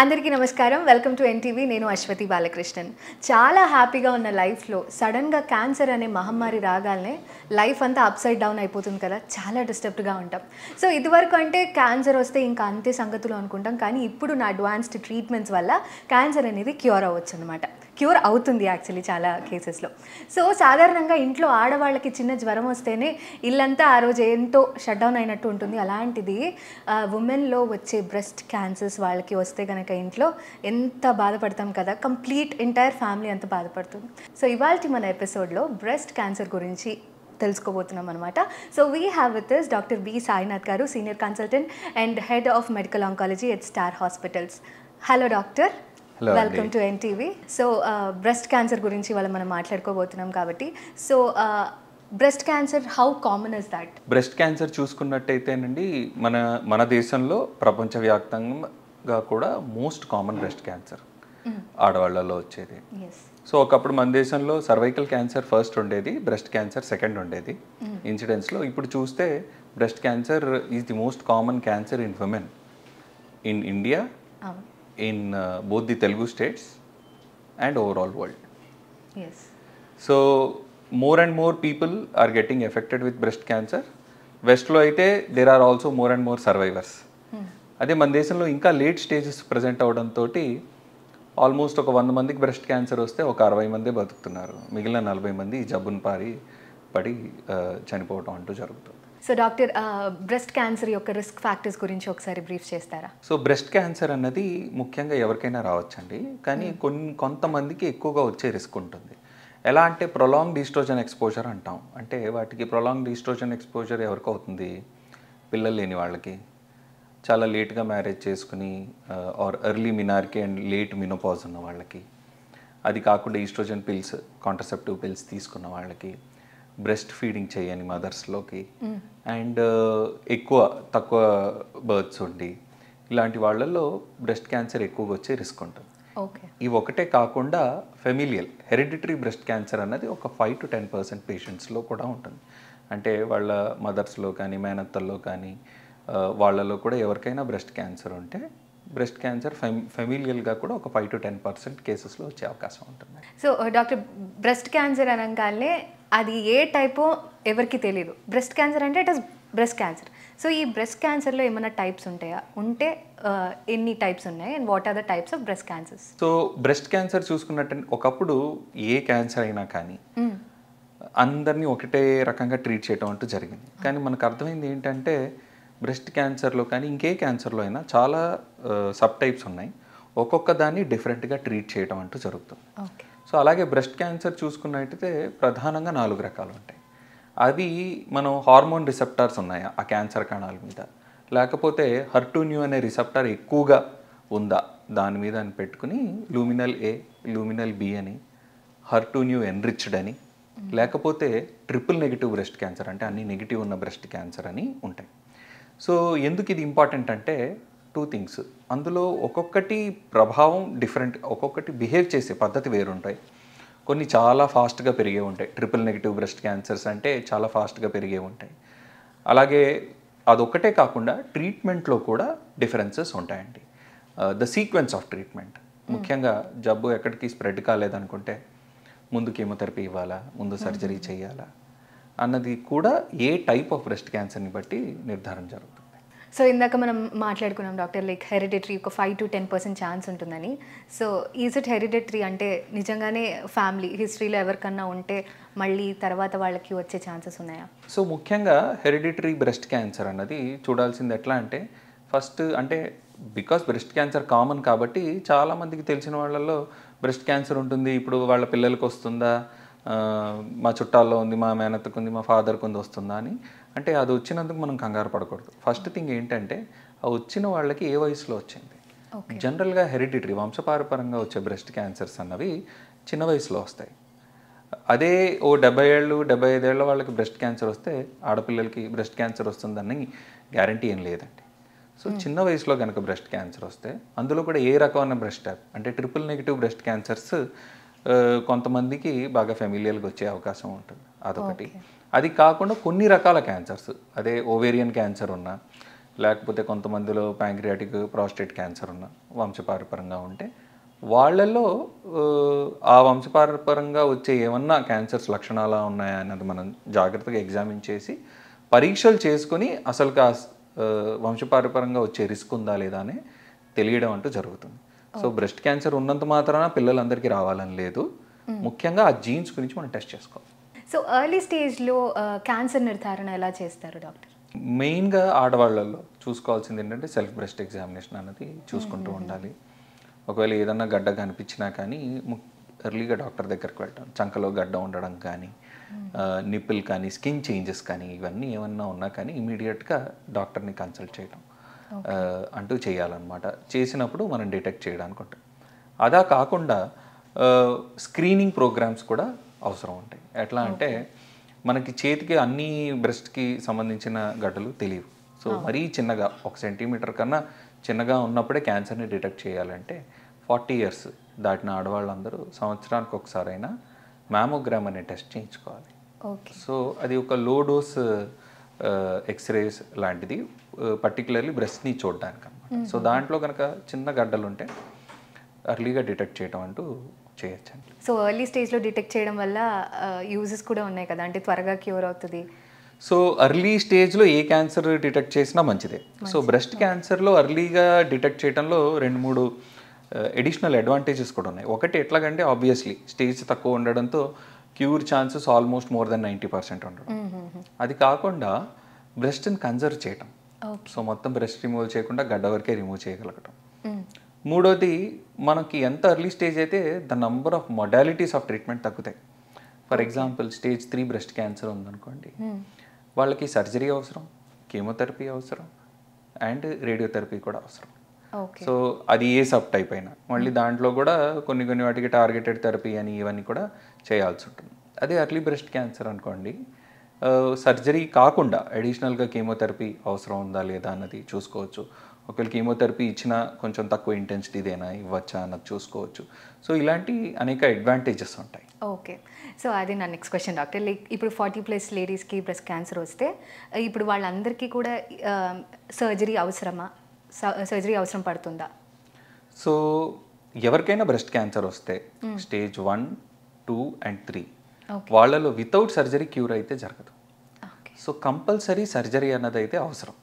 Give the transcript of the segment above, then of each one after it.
అందరికీ నమస్కారం welcome to NTV నేను అశ్వతి బాలకృష్ణన్ చాలా హ్యాపీగా ఉన్న లైఫ్లో సడన్గా క్యాన్సర్ అనే మహమ్మారి రాగానే లైఫ్ అంతా అప్సైడ్ డౌన్ అయిపోతుంది కదా చాలా డిస్టర్బ్డ్గా ఉంటాం సో ఇదివరకు అంటే క్యాన్సర్ వస్తే ఇంకా అంతే సంగతులు అనుకుంటాం కానీ ఇప్పుడు నా అడ్వాన్స్డ్ ట్రీట్మెంట్స్ వల్ల క్యాన్సర్ అనేది క్యూర్ అవ్వచ్చు అనమాట క్యూర్ అవుతుంది యాక్చువల్లీ చాలా కేసెస్లో సో సాధారణంగా ఇంట్లో ఆడవాళ్ళకి చిన్న జ్వరం వస్తేనే ఇల్లంతా ఆ రోజు ఎంతో షట్ డౌన్ అయినట్టు ఉంటుంది అలాంటిది ఉమెన్లో వచ్చే బ్రెస్ట్ క్యాన్సర్స్ వాళ్ళకి వస్తే కనుక ఇంట్లో ఎంత బాధపడతాం కదా కంప్లీట్ ఎంటైర్ ఫ్యామిలీ అంత బాధపడుతుంది సో ఇవాళ మన ఎపిసోడ్లో బ్రెస్ట్ క్యాన్సర్ గురించి తెలుసుకోబోతున్నాం అనమాట so we have with is doctor B Sainath garu senior consultant and head of medical oncology at Star Hospitals hello doctor welcome to NTV so breast cancer గురించి ఇవాళ మనం మాట్లాడుకోబోతున్నాం కాబట్టి so breast cancer how common is that breast cancer చూసుకున్నట్టయితేనండి మన మన దేశంలో ప్రపంచవ్యాప్తంగా కూడా మోస్ట్ కామన్ బ్రెస్ట్ క్యాన్సర్ ఆడవాళ్ళలో వచ్చేది సో ఒకప్పుడు మన దేశంలో సర్వైకల్ క్యాన్సర్ ఫస్ట్ ఉండేది బ్రెస్ట్ క్యాన్సర్ సెకండ్ ఉండేది ఇన్సిడెంట్స్లో mm-hmm. ఇప్పుడు చూస్తే breast cancer is the most common cancer in women in India in uh, both the Telugu states and overall world. Yes. So more and more people are getting affected with breast cancer. వెస్ట్లో అయితే there are also more and more survivors అదే మన దేశంలో ఇంకా late stages present అవడంతో almost ఒక వంద మందికి బ్రెస్ట్ క్యాన్సర్ వస్తే ఒక అరవై మందే బతుకుతున్నారు మిగిలిన నలభై మంది జబ్బును పారి పడి uh, చనిపోవడం అంటూ జరుగుతుంది సో డాక్టర్ బ్రెస్ట్ క్యాన్సర్ యొక్క రిస్క్ ఫ్యాక్టర్స్ గురించి ఒకసారి బ్రీఫ్ చేస్తారా సో బ్రెస్ట్ క్యాన్సర్ అన్నది ముఖ్యంగా ఎవరికైనా రావచ్చండి కానీ hmm. కొన్ని కొంతమందికి ఎక్కువగా వచ్చే రిస్క్ ఉంటుంది ఎలా అంటే ప్రొలాంగ్ డిస్ట్రోజన్ ఎక్స్పోజర్ అంటాం అంటే వాటికి ప్రొలాంగ్ డిస్ట్రోజన్ ఎక్స్పోజర్ ఎవరికి అవుతుంది పిల్లలు లేని వాళ్ళకి చాలా లేట్గా మ్యారేజ్ చేసుకుని or early menarche and late menopause ఉన్న వాళ్ళకి అది కాకుండా ఈస్ట్రోజన్ పిల్స్ కాంట్రసెప్టివ్ పిల్స్ తీసుకున్న వాళ్ళకి బ్రెస్ట్ ఫీడింగ్ చేయని మదర్స్లోకి అండ్ ఎక్కువ తక్కువ బర్త్స్ ఉండి ఇలాంటి వాళ్ళల్లో బ్రెస్ట్ క్యాన్సర్ ఎక్కువగా వచ్చే రిస్క్ ఉంటుంది ఇవి ఒకటే కాకుండా ఫెమిలియల్ హెరిడిటరీ బ్రెస్ట్ క్యాన్సర్ అన్నది ఒక ఫైవ్ టు టెన్ పర్సెంట్ పేషెంట్స్లో కూడా ఉంటుంది అంటే వాళ్ళ మదర్స్లో కానీ మేనత్తల్లో కానీ వాళ్ళలో కూడా ఎవరికైనా బ్రెస్ట్ క్యాన్సర్ ఉంటే బ్రెస్ట్ క్యాన్సర్ ఫెమి ఫెమిలియల్గా కూడా ఒక ఫైవ్ టు టెన్ పర్సెంట్ కేసెస్లో వచ్చే అవకాశం ఉంటుంది సో డాక్టర్ బ్రెస్ట్ క్యాన్సర్ అనగానే అది ఏ టైపో ఎవరికి తెలియదు బ్రెస్ట్ క్యాన్సర్ అంటే it is breast cancer so ఈ బ్రెస్ట్ క్యాన్సర్లో ఏమైనా టైప్స్ ఉంటాయా ఉంటే ఎన్ని టైప్స్ ఉన్నాయి and what are the types of breast cancers so breast cancer చూసుకున్నట్టు ఒకప్పుడు ఏ క్యాన్సర్ అయినా కానీ hmm. అందరినీ ఒకటే రకంగా ట్రీట్ చేయడం అంటూ జరిగింది కానీ మనకు అర్థమైంది ఏంటంటే బ్రెస్ట్ క్యాన్సర్లో కానీ ఇంకే క్యాన్సర్లో అయినా చాలా సబ్ టైప్స్ ఉన్నాయి ఒక్కొక్క దాన్ని డిఫరెంట్గా ట్రీట్ చేయడం అంటూ జరుగుతుంది సో అలాగే బ్రెస్ట్ క్యాన్సర్ చూసుకున్నట్టయితే ప్రధానంగా నాలుగు రకాలు ఉంటాయి అవి మనం హార్మోన్ రిసెప్టార్స్ ఉన్నాయా ఆ క్యాన్సర్ కణాల మీద లేకపోతే హర్టూన్యూ అనే రిసెప్టార్ ఎక్కువగా ఉందా దాని మీద అని పెట్టుకుని లూమినల్ ఏ లూమినల్ బి అని హర్టూన్యూ ఎన్రిచ్డ్ అని లేకపోతే ట్రిపుల్ నెగిటివ్ బ్రెస్ట్ క్యాన్సర్ అంటే అన్ని నెగిటివ్ ఉన్న బ్రెస్ట్ క్యాన్సర్ అని ఉంటాయి సో ఎందుకు ఇది ఇంపార్టెంట్ అంటే టూ థింగ్స్ అందులో ఒక్కొక్కటి ప్రభావం డిఫరెంట్ ఒక్కొక్కటి బిహేవ్ చేసే పద్ధతి వేరుంటాయి కొన్ని చాలా ఫాస్ట్గా పెరిగే ఉంటాయి ట్రిపుల్ నెగిటివ్ బ్రెస్ట్ క్యాన్సర్స్ అంటే చాలా ఫాస్ట్గా పెరిగే ఉంటాయి అలాగే అదొక్కటే కాకుండా ట్రీట్మెంట్లో కూడా డిఫరెన్సెస్ ఉంటాయండి ద సీక్వెన్స్ ఆఫ్ ట్రీట్మెంట్ ముఖ్యంగా జబ్బు ఎక్కడికి స్ప్రెడ్ కాలేదనుకుంటే ముందు కీమోథెరపీ ఇవ్వాలా ముందు సర్జరీ చేయాలా అన్నది కూడా ఏ టైప్ ఆఫ్ బ్రెస్ట్ క్యాన్సర్ని బట్టి నిర్ధారణ జరుగుతుంది సో ఇందాక మనం మాట్లాడుకున్నాం డాక్టర్ లైక్ హెరిడిటరీ ఒక five to ten percent chance ఉంటుందని సో ఈజ్ ఇట్ హెరిడిటరీ అంటే నిజంగానే ఫ్యామిలీ హిస్టరీలో ఎవరికన్నా ఉంటే మళ్ళీ తర్వాత వాళ్ళకి వచ్చే ఛాన్సెస్ ఉన్నాయా సో ముఖ్యంగా హెరిడిటరీ బ్రెస్ట్ క్యాన్సర్ అన్నది చూడాల్సింది ఎట్లా అంటే ఫస్ట్ అంటే బికాస్ బ్రెస్ట్ క్యాన్సర్ కామన్ కాబట్టి చాలామందికి తెలిసిన వాళ్ళల్లో బ్రెస్ట్ క్యాన్సర్ ఉంటుంది ఇప్పుడు వాళ్ళ పిల్లలకు వస్తుందా మా చుట్టాల్లో ఉంది మా మేనత్తకు ఉంది మా ఫాదర్కి ఉంది వస్తుందా అని అంటే అది వచ్చినందుకు మనం కంగారు పడకూడదు ఫస్ట్ థింగ్ ఏంటంటే ఆ వచ్చిన వాళ్ళకి ఏ వయసులో వచ్చింది జనరల్గా హెరిడిటరీ వంశపారపరంగా వచ్చే బ్రెస్ట్ క్యాన్సర్స్ అన్నవి చిన్న వయసులో వస్తాయి అదే ఓ డెబ్బై ఏళ్ళు డెబ్బై ఐదేళ్ళ వాళ్ళకి బ్రెస్ట్ క్యాన్సర్ వస్తే ఆడపిల్లలకి బ్రెస్ట్ క్యాన్సర్ వస్తుందని గ్యారంటీ ఏం లేదండి సో hmm. చిన్న వయసులో కనుక బ్రెస్ట్ క్యాన్సర్ వస్తే అందులో కూడా ఏ రకమైన బ్రెస్ట్ ట్యాప్ అంటే ట్రిపుల్ నెగిటివ్ బ్రెస్ట్ క్యాన్సర్స్ కొంతమందికి బాగా ఫెమిలియల్గా వచ్చే అవకాశం ఉంటుంది అదొకటి అది కాకుండా కొన్ని రకాల క్యాన్సర్స్ అదే ఓవేరియన్ క్యాన్సర్ ఉన్నా లేకపోతే కొంతమందిలో ప్యాంక్రియాటిక్ ప్రాస్టేట్ క్యాన్సర్ ఉన్న వంశపారపరంగా ఉంటే వాళ్ళల్లో ఆ వంశపారపరంగా వచ్చే ఏమన్నా క్యాన్సర్స్ లక్షణాలు ఉన్నాయా అన్నది మనం జాగ్రత్తగా ఎగ్జామిన్ చేసి పరీక్షలు చేసుకుని అసలు కా వంశపారపరంగా వచ్చే రిస్క్ ఉందా లేదా అని తెలియడం అంటూ జరుగుతుంది సో బ్రెస్ట్ క్యాన్సర్ ఉన్నంత మాత్రాన పిల్లలందరికీ రావాలని లేదు hmm. ముఖ్యంగా ఆ జీన్స్ గురించి మనం టెస్ట్ చేసుకోవాలి సో ఎర్లీ స్టేజ్లో క్యాన్సర్ నిర్ధారణ ఎలా చేస్తారు డాక్టర్ మెయిన్గా ఆడవాళ్ళల్లో చూసుకోవాల్సింది ఏంటంటే సెల్ఫ్ బ్రెస్ట్ ఎగ్జామినేషన్ అనేది చూసుకుంటూ ఉండాలి ఒకవేళ ఏదన్నా గడ్డ కనిపించినా కానీ ఎర్లీగా డాక్టర్ దగ్గరికి వెళ్ళడం చంకలో గడ్డ ఉండడం కానీ నిప్పుల్ కానీ స్కిన్ చేంజెస్ కానీ ఇవన్నీ ఏమన్నా ఉన్నా కానీ ఇమీడియట్గా డాక్టర్ని కన్సల్ట్ చేయడం అంటూ చేయాలన్నమాట చేసినప్పుడు మనం డిటెక్ట్ చేయడానికి ఉంటుంది అదా కాకుండా స్క్రీనింగ్ ప్రోగ్రామ్స్ కూడా అవసరం ఉంటాయి ఎట్లా అంటే మనకి చేతికి అన్ని బ్రెస్ట్కి సంబంధించిన గడ్డలు తెలియవు సో మరీ చిన్నగా ఒక సెంటీమీటర్ కన్నా చిన్నగా ఉన్నప్పుడే క్యాన్సర్ని డిటెక్ట్ చేయాలంటే ఫార్టీ ఇయర్స్ దాటిన ఆడవాళ్ళందరూ సంవత్సరానికి ఒకసారైనా మ్యామోగ్రామ్ అనే టెస్ట్ చేయించుకోవాలి సో అది ఒక లో డోస్ ఎక్స్రేస్ లాంటిది పర్టికులర్లీ బ్రెస్ట్ని చూడడానికి అనమాట సో దాంట్లో కనుక చిన్న గడ్డలు ఉంటే అర్లీగా డిటెక్ట్ చేయడం అంటూ చేయొచ్చండి సో ఎర్లీ స్టేజ్లో డిటెక్ట్ చేయడం వల్ల యూజెస్ కూడా ఉన్నాయి కదా అంటే త్వరగా క్యూర్ అవుతుంది సో అర్లీ స్టేజ్లో ఏ క్యాన్సర్ డిటెక్ట్ చేసినా మంచిదే సో బ్రెస్ట్ క్యాన్సర్లో అర్లీగా డిటెక్ట్ చేయడంలో రెండు మూడు ఎడిషనల్ అడ్వాంటేజెస్ కూడా ఉన్నాయి ఒకటి ఎట్లాగంటే ఆబ్వియస్లీ స్టేజ్ తక్కువ ఉండడంతో cure chances almost more than ninety percent ఉండడం అది కాకుండా బ్రెస్ట్ని కన్జర్వ్ చేయటం సో మొత్తం బ్రెస్ట్ రిమూవ్ చేయకుండా గడ్డ వరకే రిమూవ్ చేయగలగటం మూడోది మనకి ఎంత ఎర్లీ స్టేజ్ అయితే the number of modalities of treatment తగ్గుతాయి for example stage three breast cancer ఉందనుకోండి hmm. వాళ్ళకి సర్జరీ అవసరం కీమోథెరపీ అవసరం అండ్ రేడియోథెరపీ కూడా అవసరం సో అది ఏ సబ్ టైప్ అయినా మళ్ళీ hmm. దాంట్లో కూడా కొన్ని కొన్ని వాటికి టార్గెటెడ్ థెరపీ అని ఇవన్నీ కూడా చేయాల్సి ఉంటుంది అదే అర్లీ బ్రెస్ట్ క్యాన్సర్ అనుకోండి సర్జరీ కాకుండా అడిషనల్గా కీమోథెరపీ అవసరం ఉందా లేదా అన్నది చూసుకోవచ్చు ఒకవేళ కీమోథెరపీ ఇచ్చినా కొంచెం తక్కువ ఇంటెన్సిటీదేనా ఇవ్వచ్చా అన్నది చూసుకోవచ్చు సో ఇలాంటి అనేక అడ్వాంటేజెస్ ఉంటాయి ఓకే సో అది నా నెక్స్ట్ క్వశ్చన్ డాక్టర్ లైక్ ఇప్పుడు ఫార్టీ ప్లస్ లేడీస్కి బ్రెస్ట్ క్యాన్సర్ వస్తే ఇప్పుడు వాళ్ళందరికీ కూడా సర్జరీ అవసరమా సర్జరీ అవసరం పడుతుందా సో ఎవరికైనా బ్రెస్ట్ క్యాన్సర్ వస్తే stage one two and three వాళ్ళలో వితౌట్ సర్జరీ క్యూర్ అయితే జరగదు సో కంపల్సరీ సర్జరీ అన్నది అయితే అవసరం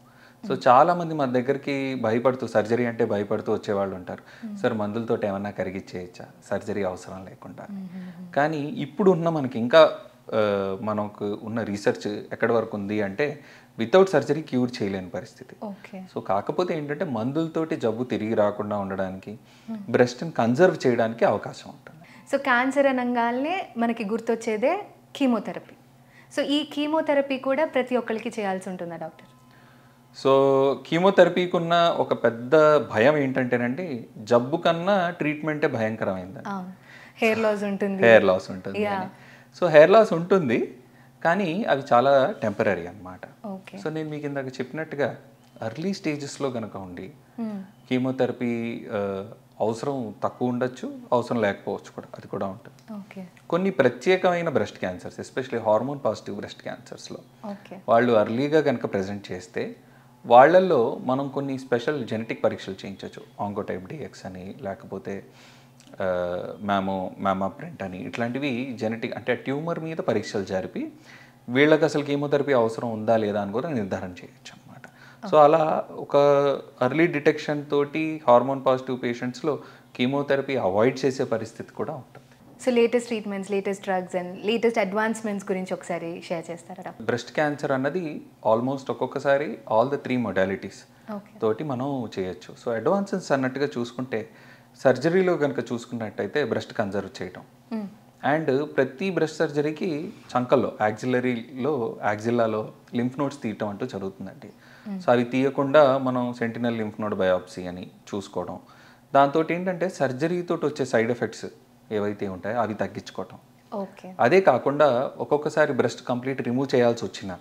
సో చాలామంది మన దగ్గరికి భయపడుతూ సర్జరీ అంటే భయపడుతూ వచ్చేవాళ్ళు ఉంటారు సార్ మందులతో ఏమన్నా కరిగిచ్చేయచ్చా సర్జరీ అవసరం లేకుండా కానీ ఇప్పుడు ఉన్న మనకి ఇంకా మనకు ఉన్న రీసెర్చ్ ఎక్కడి వరకు ఉంది అంటే వితౌట్ సర్జరీ క్యూర్ చేయలేని పరిస్థితి సో కాకపోతే ఏంటంటే మందులతోటి జబ్బు తిరిగి రాకుండా ఉండడానికి బ్రెస్ట్ని కన్జర్వ్ చేయడానికి అవకాశం ఉంటుంది సో క్యాన్సర్ అనగానే మనకి గుర్తొచ్చేదే కీమోథెరపీ సో ఈ కీమోథెరపీ కూడా ప్రతి ఒక్కరికి చేయాల్సి ఉంటుందా డాక్టర్ సో కీమోథెరపీకి ఉన్న ఒక పెద్ద భయం ఏంటంటేనండి జబ్బు కన్నా ట్రీట్మెంటే భయంకరమైంది హెయిర్ లాస్ ఉంటుంది హెయిర్ లాస్ ఉంటుంది సో హెయిర్ లాస్ ఉంటుంది కానీ అవి చాలా టెంపరీ అనమాట సో నేను మీకు ఇందాక చెప్పినట్టుగా అర్లీ స్టేజెస్లో కనుక ఉండి hmm. కీమోథెరపీ అవసరం తక్కువ ఉండొచ్చు అవసరం లేకపోవచ్చు కూడా అది కూడా ఉంటుంది కొన్ని ప్రత్యేకమైన breast cancers especially hormone positive breast క్యాన్సర్స్లో వాళ్ళు అర్లీగా కనుక ప్రజెంట్ చేస్తే వాళ్ళల్లో మనం కొన్ని స్పెషల్ జెనెటిక్ పరీక్షలు చేయించవచ్చు ఆంకోటైప్ డిఎక్స్ అని లేకపోతే మ్యామో మ్యామా ప్రింట్ అని ఇట్లాంటివి జెనెటిక్ అంటే ట్యూమర్ మీద పరీక్షలు జరిపి వీళ్ళకి అసలు కీమోథెరపీ అవసరం ఉందా లేదా అని కూడా నిర్ధారణ చేయొచ్చు అనమాట సో అలా ఒక అర్లీ డిటెక్షన్ తోటి హార్మోన్ పాజిటివ్ పేషెంట్స్లో కీమోథెరపీ అవాయిడ్ చేసే పరిస్థితి కూడా ఉంటుంది so latest treatments latest drugs and latest advancements గురించి ఒకసారి షేర్ చేస్తారా బ్రెస్ట్ క్యాన్సర్ అన్నది ఆల్మోస్ట్ ఒక్కొక్కసారి ఆల్ ద త్రీ మొడాలిటీస్ తోటి మనం చేయొచ్చు సో అడ్వాన్సెస్ అన్నట్టుగా చూసుకుంటే సర్జరీలో కనుక చూసుకున్నట్టయితే బ్రెస్ట్ కన్జర్వ్ చేయటం అండ్ hmm. ప్రతి బ్రెస్ట్ సర్జరీకి చంకల్లో యాక్జిలరీలో యాక్జిల్లాలో లింఫ్ నోట్స్ తీయటం అంటూ జరుగుతుందండి సో hmm. అవి తీయకుండా మనం సెంటినల్ లింఫ్ నోడ్ బయాప్సీ అని చూసుకోవడం దాంతో ఏంటంటే సర్జరీతో వచ్చే సైడ్ ఎఫెక్ట్స్ ఏవైతే ఉంటాయో అవి తగ్గించుకోవటం అదే కాకుండా ఒక్కొక్కసారి బ్రెస్ట్ కంప్లీట్ రిమూవ్ చేయాల్సి వచ్చిన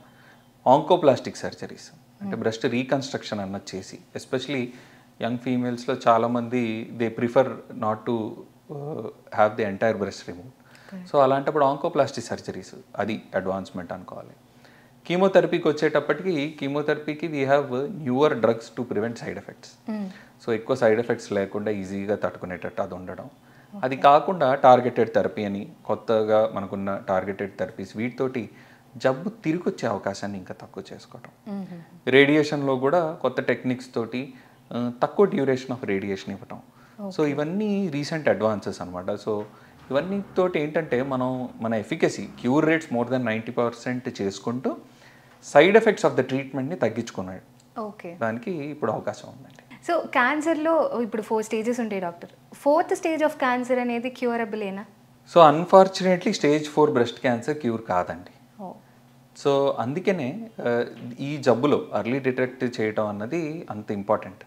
ఆంకోప్లాస్టిక్ సర్జరీస్ అంటే బ్రెస్ట్ రీకన్స్ట్రక్షన్ అన్నది చేసి ఎస్పెషలీ యంగ్ ఫీమేల్స్లో చాలామంది they prefer not to have the entire breast remove so అలాంటప్పుడు ఆంకోప్లాస్టిక్ సర్జరీస్ అది అడ్వాన్స్మెంట్ అనుకోవాలి కీమోథెరపీకి వచ్చేటప్పటికి కీమోథెరపీకి we have newer drugs to prevent side effects so ఎక్కువ సైడ్ ఎఫెక్ట్స్ లేకుండా ఈజీగా తట్టుకునేటట్టు అది ఉండడం అది కాకుండా టార్గెటెడ్ థెరపీ అని కొత్తగా మనకున్న టార్గెటెడ్ థెరపీస్ వీటితోటి జబ్బు తిరిగి వచ్చే అవకాశాన్ని ఇంకా తక్కువ చేసుకోవటం రేడియేషన్లో కూడా కొత్త టెక్నిక్స్ తోటి తక్కువ డ్యూరేషన్ ఆఫ్ రేడియేషన్ ఇవ్వటం సో ఇవన్నీ రీసెంట్ అడ్వాన్సెస్ అనమాట సో ఇవన్నీ తోటి ఏంటంటే మనం మన efficacy cure rates more than ninety percent చేసుకుంటూ సైడ్ ఎఫెక్ట్స్ ఆఫ్ ద ట్రీట్మెంట్ని తగ్గించుకున్నాడు దానికి ఇప్పుడు అవకాశం ఉందండి సో క్యాన్సర్లో ఇప్పుడు ఫోర్ స్టేజెస్ ఉంటాయి doctor fourth stage of cancer అనేది ఏనా so unfortunately stage four breast cancer cure కాదండి సో అందుకనే ఈ జబ్బులో అర్లీ డిటెక్ట్ చేయటం అన్నది అంత ఇంపార్టెంట్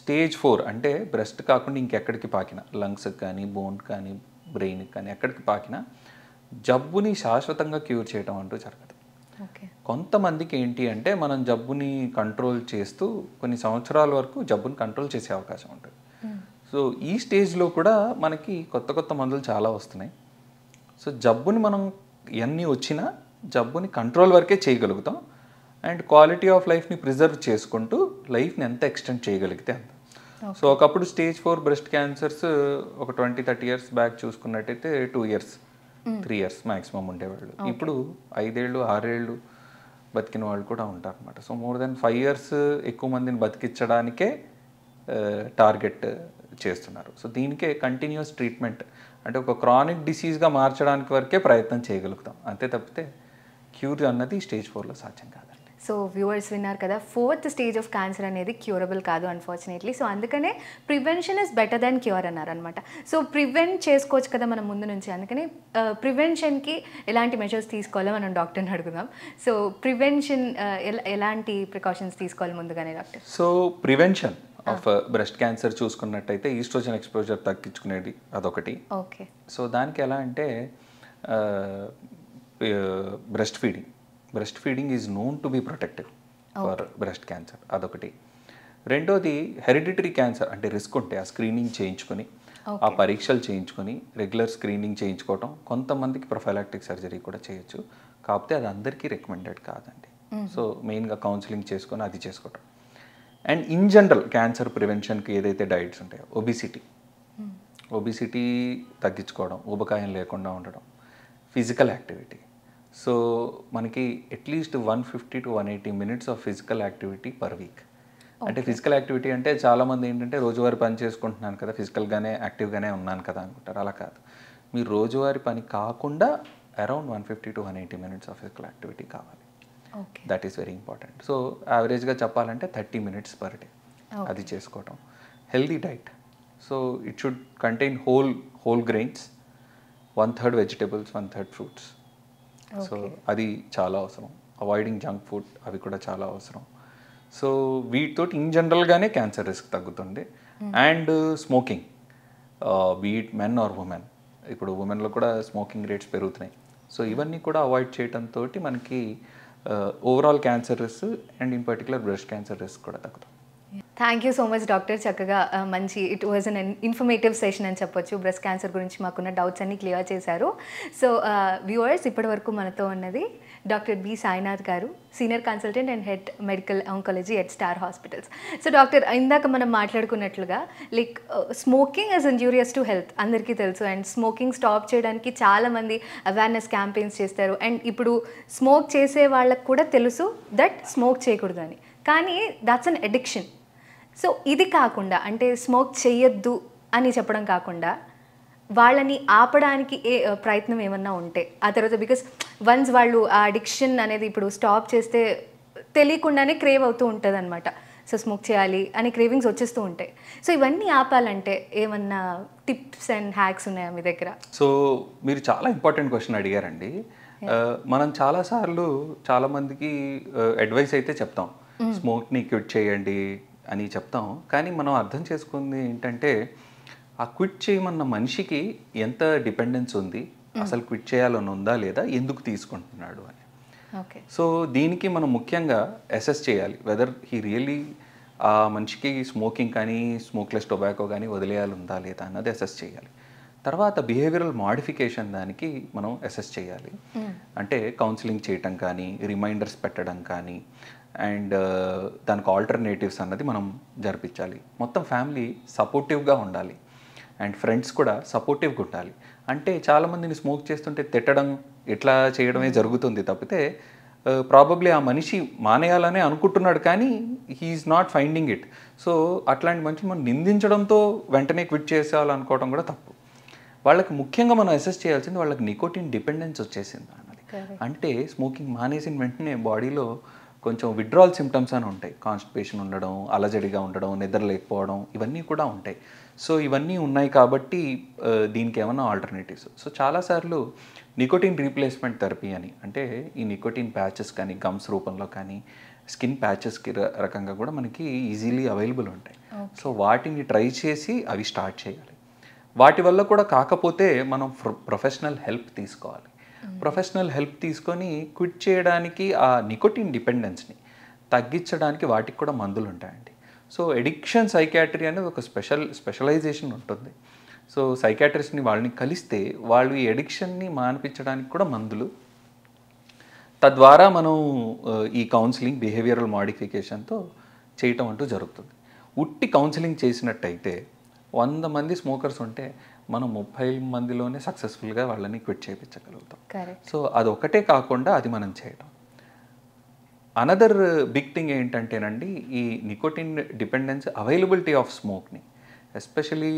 స్టేజ్ ఫోర్ అంటే బ్రెస్ట్ కాకుండా ఇంకెక్కడికి పాకిన లంగ్స్కి కానీ బోన్ కానీ బ్రెయిన్కి కానీ ఎక్కడికి పాకినా జబ్బుని శాశ్వతంగా క్యూర్ చేయటం అంటూ జరగదు కొంతమందికి ఏంటి అంటే మనం జబ్బుని కంట్రోల్ చేస్తూ కొన్ని సంవత్సరాల వరకు జబ్బుని కంట్రోల్ చేసే అవకాశం ఉంటుంది సో hmm. ఈ స్టేజ్లో కూడా మనకి కొత్త కొత్త మందులు చాలా వస్తున్నాయి సో జబ్బుని మనం ఎన్ని వచ్చినా జబ్బుని కంట్రోల్ వరకే చేయగలుగుతాం అండ్ క్వాలిటీ ఆఫ్ లైఫ్ని ప్రిజర్వ్ చేసుకుంటూ లైఫ్ని ఎంత ఎక్స్టెండ్ చేయగలిగితే అంత సో ఒకప్పుడు స్టేజ్ ఫోర్ బ్రెస్ట్ క్యాన్సర్స్ ఒక ట్వంటీ థర్టీ ఇయర్స్ బ్యాక్ చూసుకున్నట్టయితే two years three years maximum ఉండేవాళ్ళు ఇప్పుడు ఐదేళ్ళు ఆరేళ్ళు బతికిన వాళ్ళు కూడా ఉంటారు అనమాట so more than five years ఎక్కువ మందిని బతికించడానికే టార్గెట్ uh, చేస్తున్నారు సో దీనికే కంటిన్యూస్ ట్రీట్మెంట్ అంటే ఒక క్రానిక్ డిసీజ్గా మార్చడానికి వరకే ప్రయత్నం చేయగలుగుతాం అంతే తప్పితే క్యూర్ అన్నది స్టేజ్ ఫోర్లో సాధ్యం కాదు సో వ్యూవర్స్ విన్నారు కదా ఫోర్త్ స్టేజ్ ఆఫ్ క్యాన్సర్ అనేది క్యూరబుల్ కాదు అన్ఫార్చునేట్లీ సో అందుకనే prevention is better than cure అన్నారనమాట సో ప్రివెంట్ చేసుకోవచ్చు కదా మనం ముందు నుంచి అందుకని ప్రివెన్షన్కి uh, ఎలాంటి మెజర్స్ తీసుకోవాలో మనం డాక్టర్ని అడుగుదాం సో ప్రివెన్షన్ uh, ఎలాంటి ప్రికాషన్స్ తీసుకోవాలి ముందుగానే doctor so prevention of breast cancer చూసుకున్నట్టయితే ఈస్ట్రోజన్ ఎక్స్పోజర్ తగ్గించుకునేది అదొకటి ఓకే సో దానికి ఎలా అంటే breast uh, feeding breast feeding is known to be protective for breast cancer అదొకటి రెండోది హెరిడిటరీ క్యాన్సర్ అంటే రిస్క్ ఉంటే ఆ స్క్రీనింగ్ చేయించుకొని ఆ పరీక్షలు చేయించుకొని రెగ్యులర్ స్క్రీనింగ్ చేయించుకోవటం కొంతమందికి ప్రొఫైలాక్టిక్ సర్జరీ కూడా చేయొచ్చు కాకపోతే అది అందరికీ రికమెండెడ్ కాదండి సో మెయిన్గా కౌన్సిలింగ్ చేసుకొని అది చేసుకోవటం అండ్ ఇన్ జనరల్ క్యాన్సర్ ప్రివెన్షన్కి ఏదైతే డైట్స్ ఉంటాయో ఒబిసిటీ ఒబిసిటీ తగ్గించుకోవడం ఊబకాయం లేకుండా ఉండడం ఫిజికల్ యాక్టివిటీ సో మనకి at least one fifty to one eighty minutes of physical activity per week అంటే ఫిజికల్ యాక్టివిటీ అంటే చాలామంది ఏంటంటే రోజువారి పని చేసుకుంటున్నాను కదా ఫిజికల్గానే యాక్టివ్గానే ఉన్నాను కదా అనుకుంటారు అలా కాదు మీరు రోజువారి పని కాకుండా around one fifty to one eighty minutes of physical activity కావాలి that is very important so యావరేజ్గా చెప్పాలంటే థర్టీ మినిట్స్ పర్ డే అది చేసుకోవటం healthy diet so it should contain whole whole grains one third vegetables one third fruits so అది చాలా అవసరం avoiding junk food అవి కూడా చాలా అవసరం సో వీటితోటి ఇన్ జనరల్గానే క్యాన్సర్ రిస్క్ తగ్గుతుంది and smoking with men or women ఇప్పుడు ఉమెన్లో కూడా స్మోకింగ్ రేట్స్ పెరుగుతున్నాయి సో hmm. ఇవన్నీ కూడా అవాయిడ్ చేయడంతో మనకి overall cancer risk and in particular breast cancer risk కూడా తగ్గుతుంది thank you so much doctor చక్కగా మంచి it was an informative session అని చెప్పొచ్చు బ్రెస్ట్ క్యాన్సర్ గురించి మాకున్న డౌట్స్ అన్ని క్లియర్ చేశారు సో వ్యూవర్స్ వరకు మనతో ఉన్నది doctor B Sainath garu senior consultant and head medical oncology at Star Hospitals so doctor ఇందాక మనం మాట్లాడుకున్నట్లుగా like smoking is injurious to health అందరికీ తెలుసు అండ్ స్మోకింగ్ స్టాప్ చేయడానికి చాలామంది అవేర్నెస్ క్యాంపెయిన్స్ చేస్తారు అండ్ ఇప్పుడు స్మోక్ చేసే వాళ్ళకు కూడా తెలుసు దట్ స్మోక్ చేయకూడదు అని కానీ దాట్స్ అన్ అడిక్షన్ సో ఇది కాకుండా అంటే స్మోక్ చెయ్యొద్దు అని చెప్పడం కాకుండా వాళ్ళని ఆపడానికి ఏ ప్రయత్నం ఏమన్నా ఉంటే ఆ తర్వాత బికాస్ వన్స్ వాళ్ళు ఆ అడిక్షన్ అనేది ఇప్పుడు స్టాప్ చేస్తే తెలియకుండానే క్రేవ్ అవుతూ ఉంటుంది అనమాట సో స్మోక్ చేయాలి అని క్రేవింగ్స్ వచ్చేస్తూ ఉంటాయి సో ఇవన్నీ ఆపాలంటే ఏమన్నా టిప్స్ అండ్ హ్యాక్స్ ఉన్నాయా మీ దగ్గర సో మీరు చాలా ఇంపార్టెంట్ క్వశ్చన్ అడిగారండి మనం చాలాసార్లు చాలామందికి అడ్వైస్ అయితే చెప్తాం స్మోక్ని hmm. క్విట్ చేయండి అని చెప్తాం కానీ మనం అర్థం చేసుకుంది ఏంటంటే ఆ క్విట్ చేయమన్న మనిషికి ఎంత డిపెండెన్స్ ఉంది అసలు క్విట్ చేయాలని ఉందా లేదా ఎందుకు తీసుకుంటున్నాడు అని సో దీనికి మనం ముఖ్యంగా అసెస్ చేయాలి వెదర్ హీ రియలీ ఆ మనిషికి స్మోకింగ్ కానీ స్మోక్లెస్ టొబాకో కానీ వదిలేయాలి ఉందా లేదా అన్నది అసెస్ చేయాలి తర్వాత బిహేవియరల్ మాడిఫికేషన్ దానికి మనం అసెస్ చేయాలి అంటే కౌన్సిలింగ్ చేయటం కానీ రిమైండర్స్ పెట్టడం కానీ అండ్ దానికి ఆల్టర్నేటివ్స్ అన్నది మనం జరిపించాలి మొత్తం ఫ్యామిలీ సపోర్టివ్గా ఉండాలి అండ్ ఫ్రెండ్స్ కూడా సపోర్టివ్గా ఉండాలి అంటే చాలామందిని స్మోక్ చేస్తుంటే తిట్టడం ఇట్లా చేయడమే జరుగుతుంది తప్పితే ప్రాబబ్లీ ఆ మనిషి మానేయాలనే అనుకుంటున్నాడు కానీ he's not finding it so అట్లాంటి మంచి మనం నిందించడంతో వెంటనే క్విట్ చేసేయాలనుకోవడం కూడా తప్పు వాళ్ళకి ముఖ్యంగా మనం అసెస్ చేయాల్సింది వాళ్ళకి నికోటిన్ డిపెండెన్స్ వచ్చేసింది అన్నది అంటే స్మోకింగ్ మానేసిన వెంటనే బాడీలో కొంచెం విడ్రాల్ సిమ్టమ్స్ అని ఉంటాయి కాన్స్టిపేషన్ ఉండడం అలజడిగా ఉండడం నిద్ర లేకపోవడం ఇవన్నీ కూడా ఉంటాయి సో ఇవన్నీ ఉన్నాయి కాబట్టి దీనికి ఏమైనా ఆల్టర్నేటివ్స్ సో చాలాసార్లు నికోటిన్ రీప్లేస్మెంట్ థెరపీ అని అంటే ఈ నికోటిన్ ప్యాచెస్ కానీ గమ్స్ రూపంలో కానీ స్కిన్ ప్యాచెస్కి రకంగా కూడా మనకి ఈజీలీ అవైలబుల్ ఉంటాయి సో వాటిని ట్రై చేసి అవి స్టార్ట్ చేయాలి వాటి వల్ల కూడా కాకపోతే మనం ప్రొఫెషనల్ హెల్ప్ తీసుకోవాలి ప్రొఫెషనల్ హెల్ప్ తీసుకొని క్విట్ చేయడానికి ఆ నికోటిన్ డిపెండెన్స్ని తగ్గించడానికి వాటికి కూడా మందులు ఉంటాయండి సో ఎడిక్షన్ సైకాట్రీ అనేది ఒక స్పెషల్ స్పెషలైజేషన్ ఉంటుంది సో సైకాట్రిస్ట్ని వాళ్ళని కలిస్తే వాళ్ళు ఈ ఎడిక్షన్ని మానిపించడానికి కూడా మందులు తద్వారా మనం ఈ కౌన్సిలింగ్ బిహేవియరల్ మాడిఫికేషన్తో చేయటం అంటూ జరుగుతుంది ఉట్టి కౌన్సిలింగ్ చేసినట్టయితే వంద మంది స్మోకర్స్ ఉంటే మనం ముప్పై మందిలోనే సక్సెస్ఫుల్గా వాళ్ళని క్విట్ చేయించగలుగుతాం సో అది ఒకటే కాకుండా అది మనం చేయటం అనదర్ బిగ్ థింగ్ ఏంటంటేనండి ఈ నికోటిన్ డిపెండెన్స్ అవైలబిలిటీ ఆఫ్ స్మోక్ని ఎస్పెషలీ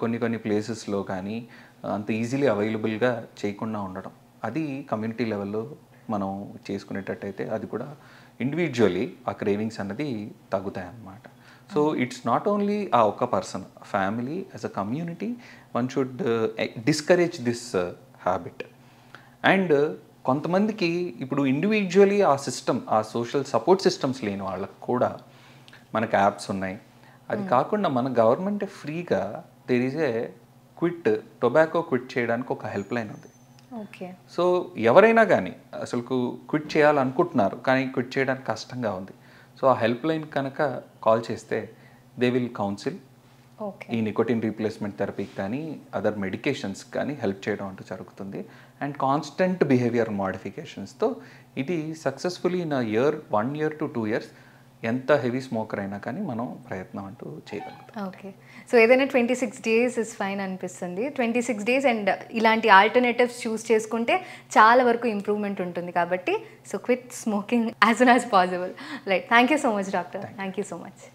కొన్ని కొన్ని ప్లేసెస్లో కానీ uh, అంత ఈజీలీ అవైలబుల్గా చేయకుండా ఉండడం అది కమ్యూనిటీ లెవెల్లో మనం చేసుకునేటట్టయితే అది కూడా ఇండివిజువలీ ఆ క్రేవింగ్స్ అన్నది తగ్గుతాయి అన్నమాట సో ఇట్స్ నాట్ ఓన్లీ ఆ ఒక్క person family as a community one should discourage this habit and కొంతమందికి ఇప్పుడు ఇండివిజువలీ ఆ సిస్టమ్ ఆ సోషల్ సపోర్ట్ సిస్టమ్స్ లేని వాళ్ళకు కూడా మనకు యాప్స్ ఉన్నాయి అది hmm. కాకుండా మన గవర్నమెంట్ ఫ్రీగా there is a quit tobacco quit చేయడానికి ఒక హెల్ప్ లైన్ ఉంది సో ఎవరైనా కానీ అసలు క్విట్ చేయాలనుకుంటున్నారు కానీ క్విట్ చేయడానికి కష్టంగా ఉంది సో ఆ హెల్ప్ లైన్ కనుక కాల్ చేస్తే దే విల్ కౌన్సిల్ ఈ నికోటిన్ రీప్లేస్మెంట్ థెరపీకి కానీ అదర్ మెడికేషన్స్ కానీ హెల్ప్ చేయడం అంటూ జరుగుతుంది అండ్ కాన్స్టెంట్ బిహేవియర్ మాడిఫికేషన్స్తో ఇది successfully in year one year to two years ఎంత హెవీ స్మోకర్ అయినా కానీ మనం ప్రయత్నం అంటూ చేయగలుగుతాం ఓకే సో ఏదైనా twenty six days is fine అనిపిస్తుంది ట్వంటీ సిక్స్ డేస్ అండ్ ఇలాంటి ఆల్టర్నేటివ్స్ చూస్ చేసుకుంటే చాలా వరకు ఇంప్రూవ్మెంట్ ఉంటుంది కాబట్టి సో క్విత్ స్మోకింగ్ యాజ్ అన్ as possible light thank you so much doctor thank you so much